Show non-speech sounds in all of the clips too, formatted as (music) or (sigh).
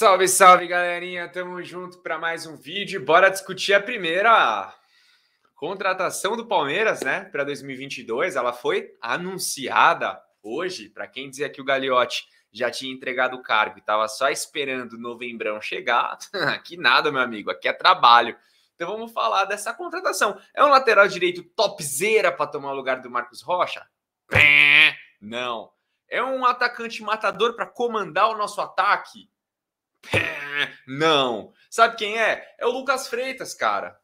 Salve, salve, galerinha! Tamo junto para mais um vídeo. Bora discutir a primeira contratação do Palmeiras, né? Para 2022, ela foi anunciada hoje. Para quem dizia que o Gagliotti já tinha entregado o cargo e estava só esperando o novembrão chegar, (laughs) que nada, meu amigo, aqui é trabalho. Então vamos falar dessa contratação. É um lateral direito topzera para tomar o lugar do Marcos Rocha? Não. É um atacante matador para comandar o nosso ataque? Não. Sabe quem é? É o Lucas Freitas, cara.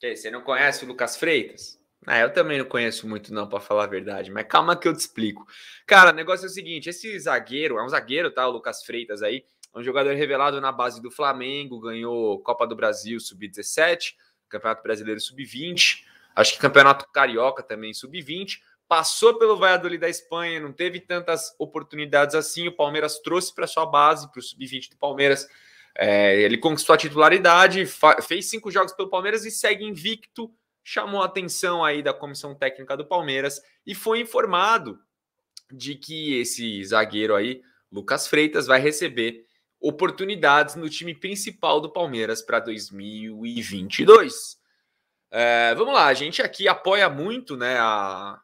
Que você não conhece o Lucas Freitas? Ah, eu também não conheço muito não, para falar a verdade, mas calma que eu te explico. Cara, o negócio é o seguinte, esse zagueiro, é um zagueiro, tá, o Lucas Freitas aí, é um jogador revelado na base do Flamengo, ganhou Copa do Brasil Sub-17, Campeonato Brasileiro Sub-20, acho que Campeonato Carioca também Sub-20, passou pelo Valladolid da Espanha, não teve tantas oportunidades assim. O Palmeiras trouxe para sua base, para o sub-20 do Palmeiras. É, ele conquistou a titularidade, fez cinco jogos pelo Palmeiras e segue invicto. Chamou a atenção aí da comissão técnica do Palmeiras e foi informado de que esse zagueiro aí, Lucas Freitas, vai receber oportunidades no time principal do Palmeiras para 2022. É, vamos lá, a gente aqui apoia muito né, a,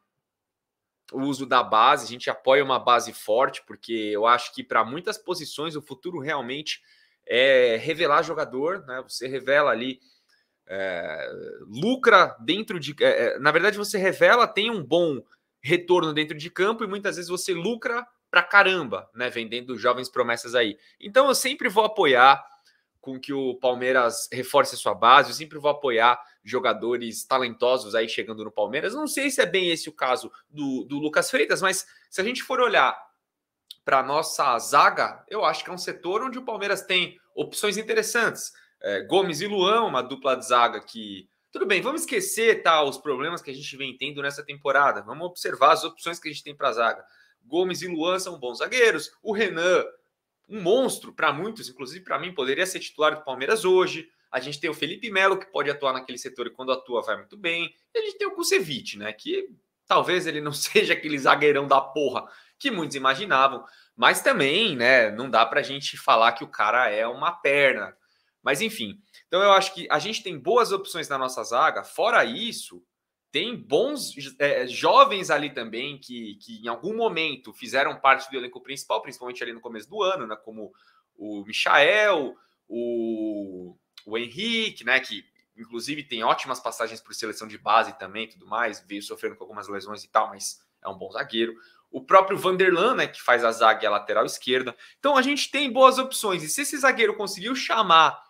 o uso da base, a gente apoia uma base forte, porque eu acho que para muitas posições o futuro realmente é revelar jogador, né? Você revela ali, é, lucra dentro de. É, é, na verdade, você revela, tem um bom retorno dentro de campo e muitas vezes você lucra pra caramba, né? Vendendo jovens promessas aí. Então eu sempre vou apoiar com que o Palmeiras reforce a sua base, eu sempre vou apoiar jogadores talentosos aí chegando no Palmeiras. Não sei se é bem esse o caso do, do Lucas Freitas, mas se a gente for olhar para nossa zaga, eu acho que é um setor onde o Palmeiras tem opções interessantes. É, Gomes e Luan, uma dupla de zaga que. Tudo bem, vamos esquecer tá, os problemas que a gente vem tendo nessa temporada. Vamos observar as opções que a gente tem para a zaga. Gomes e Luan são bons zagueiros. O Renan, um monstro para muitos, inclusive para mim, poderia ser titular do Palmeiras hoje. A gente tem o Felipe Melo, que pode atuar naquele setor e quando atua vai muito bem. E a gente tem o Kusevich, né? Que talvez ele não (laughs) seja aquele zagueirão da porra que muitos imaginavam. Mas também, né? Não dá para a gente falar que o cara é uma perna. Mas enfim. Então eu acho que a gente tem boas opções na nossa zaga. Fora isso, tem bons é, jovens ali também que, que em algum momento fizeram parte do elenco principal, principalmente ali no começo do ano, né? Como o Michael, o o Henrique, né, que inclusive tem ótimas passagens por seleção de base também, tudo mais, veio sofrendo com algumas lesões e tal, mas é um bom zagueiro. O próprio Vanderlan, né, que faz a zaga e a lateral esquerda. Então a gente tem boas opções. E se esse zagueiro conseguiu chamar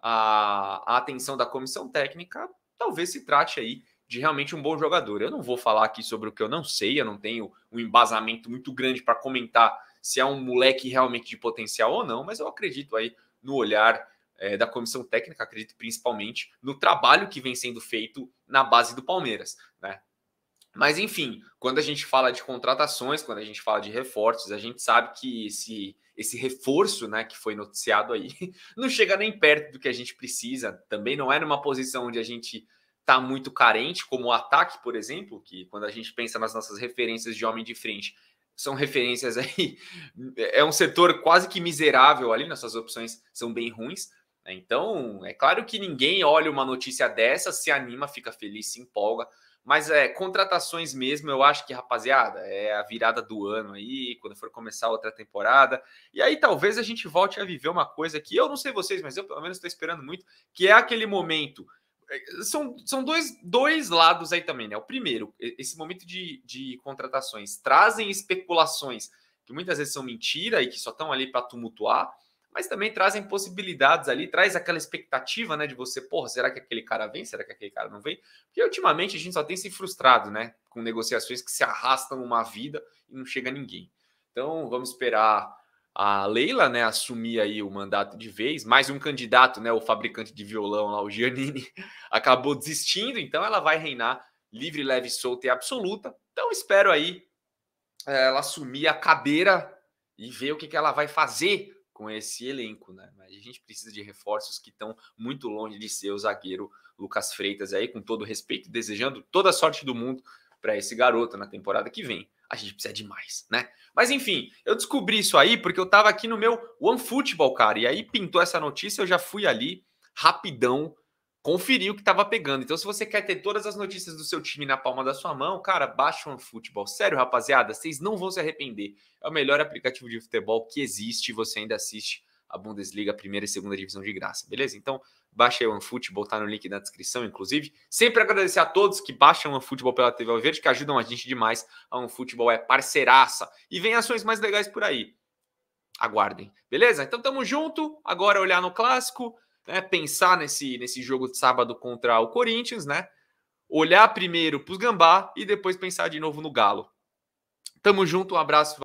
a, a atenção da comissão técnica, talvez se trate aí de realmente um bom jogador. Eu não vou falar aqui sobre o que eu não sei, eu não tenho um embasamento muito grande para comentar se é um moleque realmente de potencial ou não, mas eu acredito aí no olhar é, da comissão técnica, acredito principalmente no trabalho que vem sendo feito na base do Palmeiras, né? Mas enfim, quando a gente fala de contratações, quando a gente fala de reforços, a gente sabe que esse, esse reforço né, que foi noticiado aí (laughs) não chega nem perto do que a gente precisa. Também não é numa posição onde a gente está muito carente, como o ataque, por exemplo, que quando a gente pensa nas nossas referências de homem de frente, são referências aí. (laughs) É um setor quase que miserável ali, nossas opções são bem ruins. Né? Então, é claro que ninguém olha uma notícia dessa, se anima, fica feliz, se empolga. Mas é contratações mesmo, eu acho que, rapaziada, é a virada do ano aí, quando for começar outra temporada. E aí talvez a gente volte a viver uma coisa que eu não sei vocês, mas eu pelo menos estou esperando muito, que é aquele momento. É, são, são dois, dois lados aí também, né? O primeiro, esse momento de, de contratações trazem especulações que muitas vezes são mentira e que só estão ali para tumultuar mas também trazem possibilidades ali, traz aquela expectativa, né, de você, porra, será que aquele cara vem? Será que aquele cara não vem? Porque ultimamente a gente só tem se frustrado, né, com negociações que se arrastam uma vida e não chega ninguém. Então, vamos esperar a Leila, né, assumir aí o mandato de vez, mais um candidato, né, o fabricante de violão lá, o Giannini, (laughs) acabou desistindo, então ela vai reinar livre, leve, solta e absoluta. Então, espero aí eh, ela assumir a cadeira e ver o que, que ela vai fazer com esse elenco, né? Mas a gente precisa de reforços que estão muito longe de ser o zagueiro Lucas Freitas aí, com todo respeito, desejando toda a sorte do mundo para esse garoto na temporada que vem. A gente precisa de mais, né? Mas enfim, eu descobri isso aí porque eu tava aqui no meu One Football, cara, e aí pintou essa notícia, eu já fui ali rapidão conferir o que estava pegando. Então, se você quer ter todas as notícias do seu time na palma da sua mão, cara, baixa um futebol. Sério, rapaziada, vocês não vão se arrepender. É o melhor aplicativo de futebol que existe. Você ainda assiste a Bundesliga, a primeira e segunda divisão de graça, beleza? Então, baixa aí o OneFootball, tá no link na descrição, inclusive. Sempre agradecer a todos que baixam o OneFootball pela TV Verde, que ajudam a gente demais. A OneFootball é parceiraça. E vem ações mais legais por aí. Aguardem, beleza? Então, tamo junto. Agora olhar no clássico né, pensar nesse, nesse jogo de sábado contra o Corinthians, né? Olhar primeiro para os Gambá e depois pensar de novo no Galo. Tamo junto, um abraço.